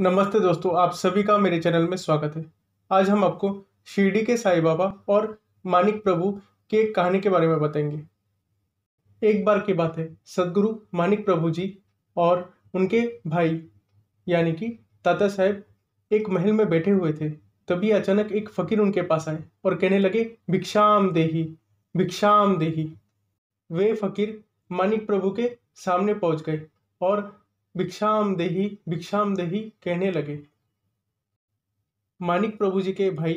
नमस्ते दोस्तों आप सभी का मेरे चैनल में स्वागत है आज हम आपको शिरडी के साई बाबा और मानिक प्रभु की एक कहानी के बारे में बताएंगे एक बार की बात है सदगुरु मानिक प्रभु जी और उनके भाई यानी कि ताता साहेब एक महल में बैठे हुए थे तभी अचानक एक फकीर उनके पास आए और कहने लगे भिक्षाम देही भिक्षाम देही वे फकीर मानिक प्रभु के सामने पहुंच गए और भिक्षाम देही भिक्षाम देही कहने लगे मानिक प्रभु जी के भाई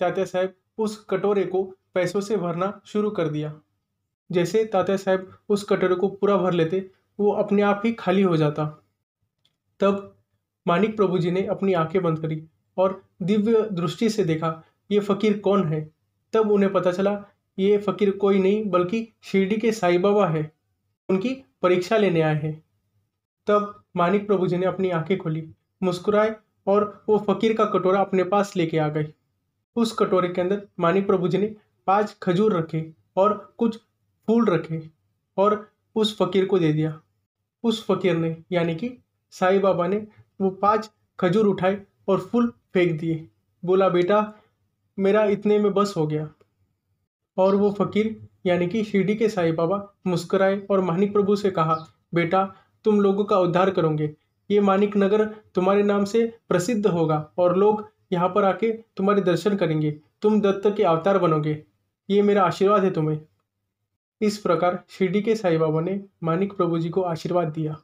तात्या साहब उस कटोरे को पैसों से भरना शुरू कर दिया जैसे तात्या साहब उस कटोरे को पूरा भर लेते वो अपने आप ही खाली हो जाता तब मानिक प्रभु जी ने अपनी आंखें बंद करी और दिव्य दृष्टि से देखा ये फकीर कौन है तब उन्हें पता चला ये फकीर कोई नहीं बल्कि शिरडी के साई बाबा है उनकी परीक्षा लेने आए हैं तब मानिक प्रभु जी ने अपनी आंखें खोली मुस्कुराए और वो फकीर का कटोरा अपने पास लेके आ गई उस कटोरे के अंदर मानिक प्रभु जी ने पांच खजूर रखे और कुछ फूल रखे और उस फकीर को दे दिया उस फकीर ने यानी कि साईं बाबा ने वो पांच खजूर उठाए और फूल फेंक दिए बोला बेटा मेरा इतने में बस हो गया और वो फकीर यानी कि शिरडी के साईं बाबा मुस्कुराए और मानिक प्रभु से कहा बेटा तुम लोगों का उद्धार करोगे ये मानिक नगर तुम्हारे नाम से प्रसिद्ध होगा और लोग यहाँ पर आके तुम्हारे दर्शन करेंगे तुम दत्त के अवतार बनोगे ये मेरा आशीर्वाद है तुम्हें इस प्रकार शिरडी के साई बाबा ने मानिक प्रभु जी को आशीर्वाद दिया